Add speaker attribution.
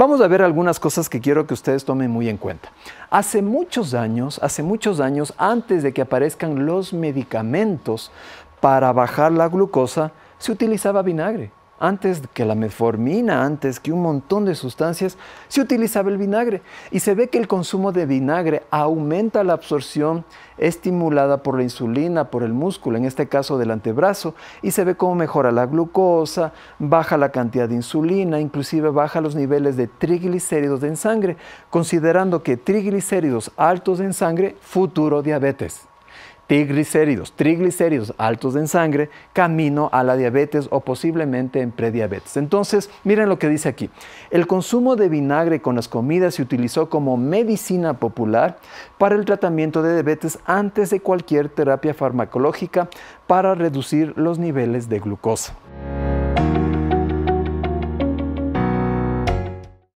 Speaker 1: Vamos a ver algunas cosas que quiero que ustedes tomen muy en cuenta. Hace muchos años, hace muchos años, antes de que aparezcan los medicamentos para bajar la glucosa, se utilizaba vinagre antes que la metformina, antes que un montón de sustancias, se utilizaba el vinagre. Y se ve que el consumo de vinagre aumenta la absorción estimulada por la insulina, por el músculo, en este caso del antebrazo, y se ve cómo mejora la glucosa, baja la cantidad de insulina, inclusive baja los niveles de triglicéridos en sangre, considerando que triglicéridos altos en sangre, futuro diabetes triglicéridos, triglicéridos altos en sangre, camino a la diabetes o posiblemente en prediabetes. Entonces, miren lo que dice aquí. El consumo de vinagre con las comidas se utilizó como medicina popular para el tratamiento de diabetes antes de cualquier terapia farmacológica para reducir los niveles de glucosa.